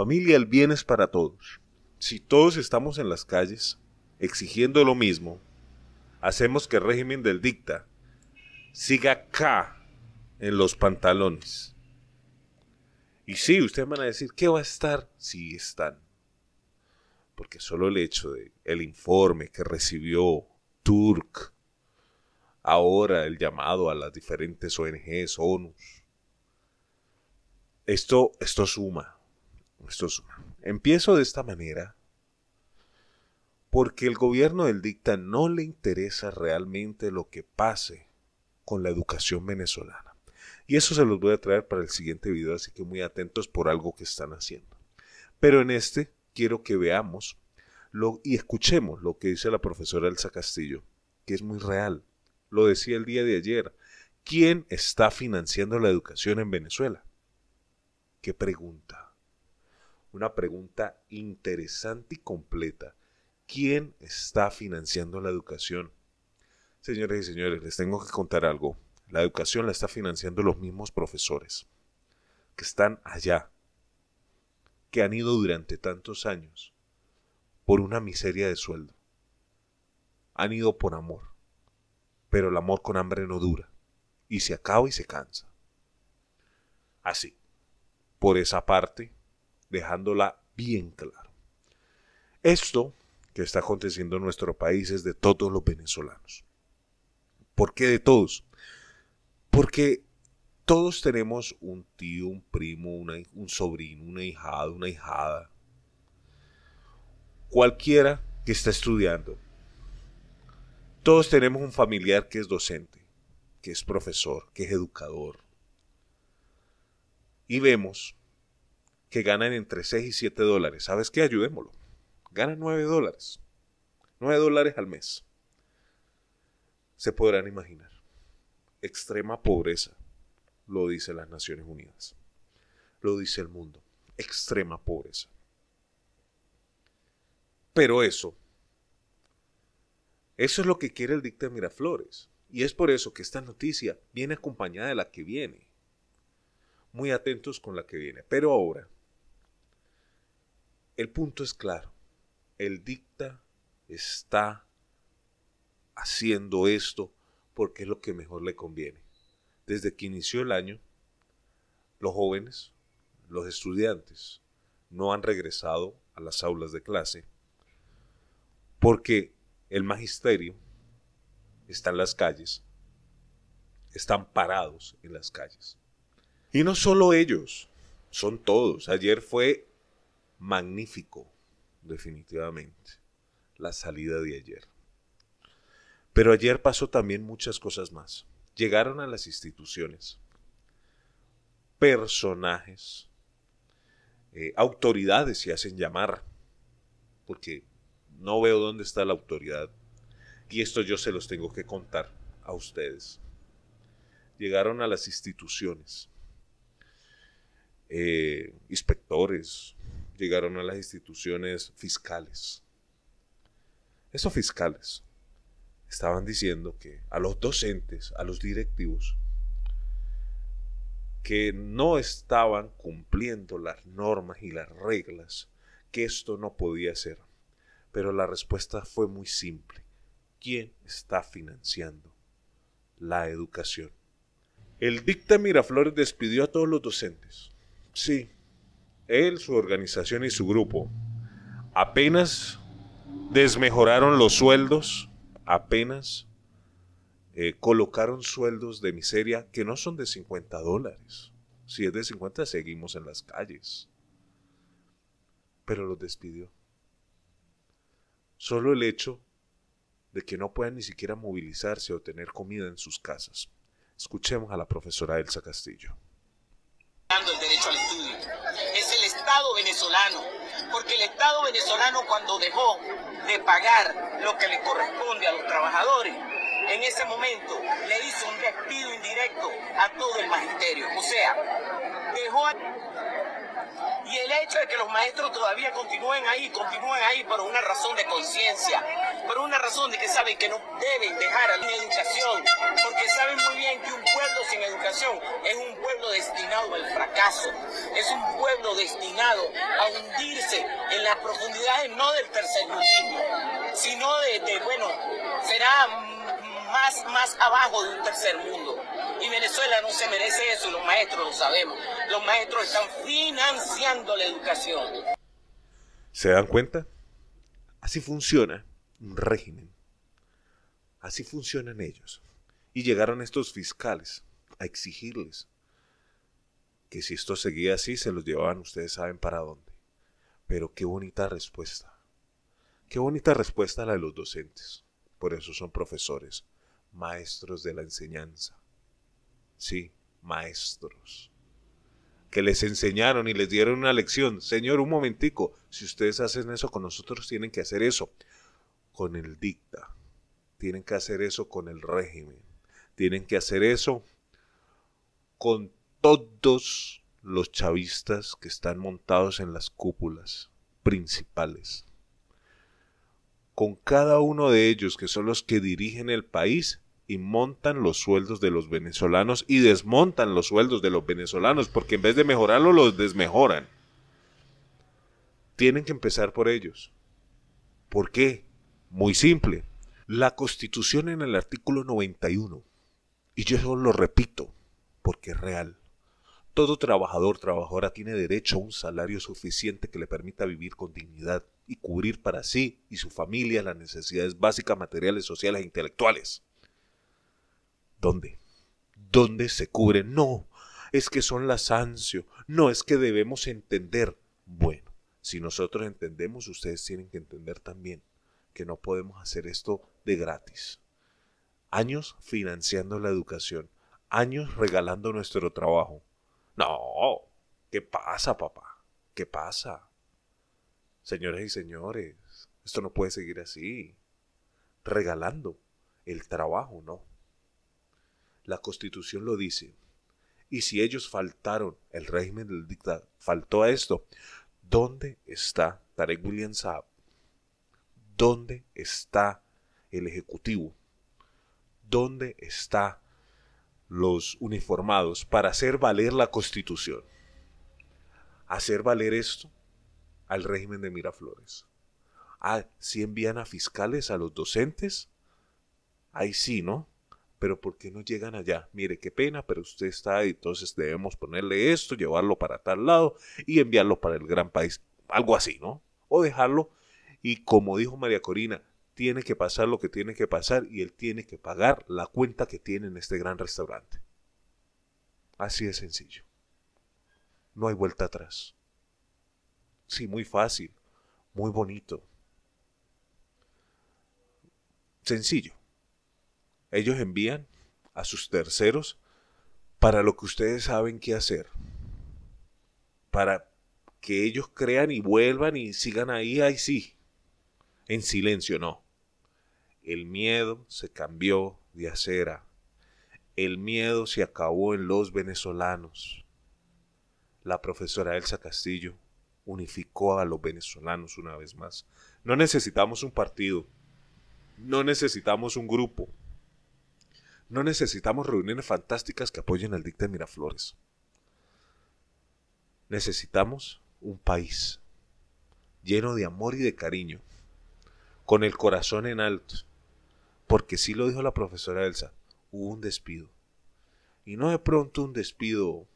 Familia, el bien es para todos. Si todos estamos en las calles exigiendo lo mismo, hacemos que el régimen del dicta siga acá en los pantalones. Y sí, ustedes van a decir, ¿qué va a estar? si están. Porque solo el hecho del informe que recibió Turk, ahora el llamado a las diferentes ONGs, ONU, esto, esto suma. Empiezo de esta manera porque el gobierno del dicta no le interesa realmente lo que pase con la educación venezolana. Y eso se los voy a traer para el siguiente video, así que muy atentos por algo que están haciendo. Pero en este quiero que veamos lo, y escuchemos lo que dice la profesora Elsa Castillo, que es muy real. Lo decía el día de ayer. ¿Quién está financiando la educación en Venezuela? ¿Qué pregunta? una pregunta interesante y completa. ¿Quién está financiando la educación? Señores y señores, les tengo que contar algo. La educación la está financiando los mismos profesores que están allá, que han ido durante tantos años por una miseria de sueldo. Han ido por amor, pero el amor con hambre no dura y se acaba y se cansa. Así, por esa parte, dejándola bien claro. Esto que está aconteciendo en nuestro país es de todos los venezolanos. ¿Por qué de todos? Porque todos tenemos un tío, un primo, un sobrino, una hijada, una hijada. Cualquiera que está estudiando. Todos tenemos un familiar que es docente, que es profesor, que es educador. Y vemos que ganan entre 6 y 7 dólares. ¿Sabes qué? Ayudémoslo. Ganan 9 dólares. 9 dólares al mes. Se podrán imaginar. Extrema pobreza, lo dicen las Naciones Unidas. Lo dice el mundo. Extrema pobreza. Pero eso, eso es lo que quiere el dicta de Miraflores. Y es por eso que esta noticia viene acompañada de la que viene. Muy atentos con la que viene. Pero ahora el punto es claro. El dicta está haciendo esto porque es lo que mejor le conviene. Desde que inició el año, los jóvenes, los estudiantes, no han regresado a las aulas de clase porque el magisterio está en las calles, están parados en las calles. Y no solo ellos, son todos. Ayer fue magnífico, definitivamente, la salida de ayer. Pero ayer pasó también muchas cosas más. Llegaron a las instituciones personajes, eh, autoridades se hacen llamar, porque no veo dónde está la autoridad. Y esto yo se los tengo que contar a ustedes. Llegaron a las instituciones, eh, inspectores, llegaron a las instituciones fiscales. Esos fiscales estaban diciendo que a los docentes, a los directivos, que no estaban cumpliendo las normas y las reglas, que esto no podía ser. Pero la respuesta fue muy simple. ¿Quién está financiando la educación? El dicta Miraflores despidió a todos los docentes. Sí, él, su organización y su grupo, apenas desmejoraron los sueldos, apenas eh, colocaron sueldos de miseria que no son de 50 dólares. Si es de 50, seguimos en las calles. Pero los despidió. Solo el hecho de que no puedan ni siquiera movilizarse o tener comida en sus casas. Escuchemos a la profesora Elsa Castillo. El derecho al venezolano, porque el Estado venezolano cuando dejó de pagar lo que le corresponde a los trabajadores, en ese momento le hizo un despido indirecto a todo el magisterio. O sea, dejó... Y el hecho de que los maestros todavía continúen ahí, continúen ahí, un ciencia por una razón de que saben que no deben dejar a la educación, porque saben muy bien que un pueblo sin educación es un pueblo destinado al fracaso, es un pueblo destinado a hundirse en las profundidades no del tercer mundo sino de, de, bueno, será más, más abajo de un tercer mundo. Y Venezuela no se merece eso, los maestros lo sabemos. Los maestros están financiando la educación. ¿Se dan cuenta? Así funciona un régimen. Así funcionan ellos. Y llegaron estos fiscales a exigirles que si esto seguía así, se los llevaban ustedes saben para dónde. Pero qué bonita respuesta. Qué bonita respuesta la de los docentes. Por eso son profesores, maestros de la enseñanza. Sí, maestros que les enseñaron y les dieron una lección. Señor, un momentico, si ustedes hacen eso con nosotros, tienen que hacer eso con el dicta, tienen que hacer eso con el régimen, tienen que hacer eso con todos los chavistas que están montados en las cúpulas principales. Con cada uno de ellos, que son los que dirigen el país, y montan los sueldos de los venezolanos y desmontan los sueldos de los venezolanos porque en vez de mejorarlo los desmejoran. Tienen que empezar por ellos. ¿Por qué? Muy simple. La Constitución en el artículo 91, y yo eso lo repito porque es real, todo trabajador, trabajadora tiene derecho a un salario suficiente que le permita vivir con dignidad y cubrir para sí y su familia las necesidades básicas, materiales, sociales e intelectuales. ¿Dónde? ¿Dónde se cubre? No, es que son las ansio. no es que debemos entender. Bueno, si nosotros entendemos, ustedes tienen que entender también que no podemos hacer esto de gratis. Años financiando la educación, años regalando nuestro trabajo. No, ¿qué pasa, papá? ¿Qué pasa? Señores y señores, esto no puede seguir así. Regalando el trabajo, no. La constitución lo dice. Y si ellos faltaron, el régimen del dictador faltó a esto, ¿dónde está Tarek William Saab? ¿Dónde está el Ejecutivo? ¿Dónde están los uniformados para hacer valer la constitución? Hacer valer esto al régimen de Miraflores. Ah, si envían a fiscales a los docentes, ahí sí, ¿no? pero ¿por qué no llegan allá? Mire, qué pena, pero usted está ahí, entonces debemos ponerle esto, llevarlo para tal lado y enviarlo para el gran país, algo así, ¿no? O dejarlo y como dijo María Corina, tiene que pasar lo que tiene que pasar y él tiene que pagar la cuenta que tiene en este gran restaurante. Así de sencillo. No hay vuelta atrás. Sí, muy fácil, muy bonito. Sencillo. Ellos envían a sus terceros para lo que ustedes saben qué hacer. Para que ellos crean y vuelvan y sigan ahí, ahí sí. En silencio, no. El miedo se cambió de acera. El miedo se acabó en los venezolanos. La profesora Elsa Castillo unificó a los venezolanos una vez más. No necesitamos un partido. No necesitamos un grupo. No necesitamos reuniones fantásticas que apoyen al dicta de Miraflores. Necesitamos un país lleno de amor y de cariño, con el corazón en alto, porque sí lo dijo la profesora Elsa, hubo un despido. Y no de pronto un despido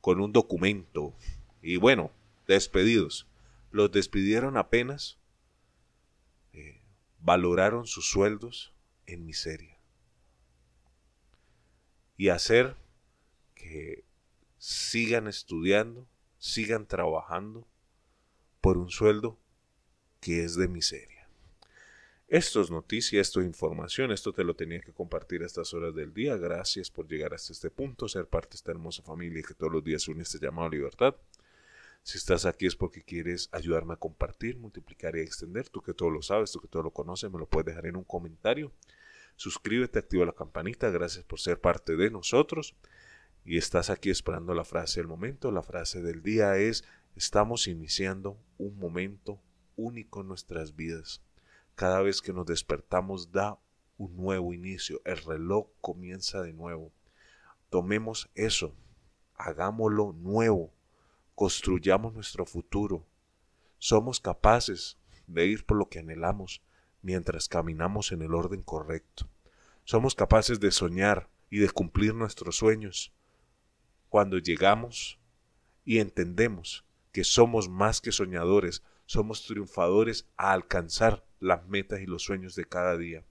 con un documento. Y bueno, despedidos. Los despidieron apenas, eh, valoraron sus sueldos en miseria y hacer que sigan estudiando, sigan trabajando por un sueldo que es de miseria. Esto es noticia, esto es información, esto te lo tenía que compartir a estas horas del día. Gracias por llegar hasta este punto, ser parte de esta hermosa familia que todos los días une este llamado a libertad. Si estás aquí es porque quieres ayudarme a compartir, multiplicar y extender. Tú que todo lo sabes, tú que todo lo conoces, me lo puedes dejar en un comentario. Suscríbete, activa la campanita. Gracias por ser parte de nosotros. Y estás aquí esperando la frase del momento. La frase del día es, estamos iniciando un momento único en nuestras vidas. Cada vez que nos despertamos da un nuevo inicio. El reloj comienza de nuevo. Tomemos eso. Hagámoslo nuevo. Construyamos nuestro futuro. Somos capaces de ir por lo que anhelamos mientras caminamos en el orden correcto. Somos capaces de soñar y de cumplir nuestros sueños cuando llegamos y entendemos que somos más que soñadores, somos triunfadores a alcanzar las metas y los sueños de cada día.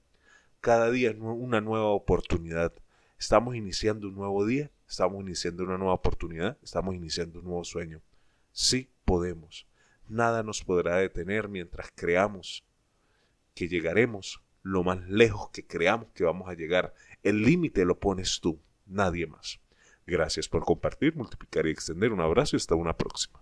Cada día es una nueva oportunidad. Estamos iniciando un nuevo día, estamos iniciando una nueva oportunidad, estamos iniciando un nuevo sueño. Sí podemos. Nada nos podrá detener mientras creamos que llegaremos lo más lejos que creamos que vamos a llegar. El límite lo pones tú, nadie más. Gracias por compartir, multiplicar y extender. Un abrazo y hasta una próxima.